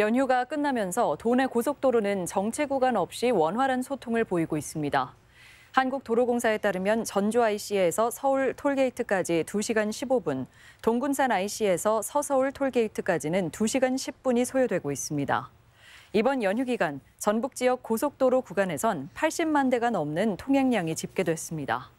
연휴가 끝나면서 도내 고속도로는 정체 구간 없이 원활한 소통을 보이고 있습니다. 한국도로공사에 따르면 전주 IC에서 서울 톨게이트까지 2시간 15분, 동군산 IC에서 서서울 톨게이트까지는 2시간 10분이 소요되고 있습니다. 이번 연휴 기간 전북 지역 고속도로 구간에선 80만 대가 넘는 통행량이 집계됐습니다.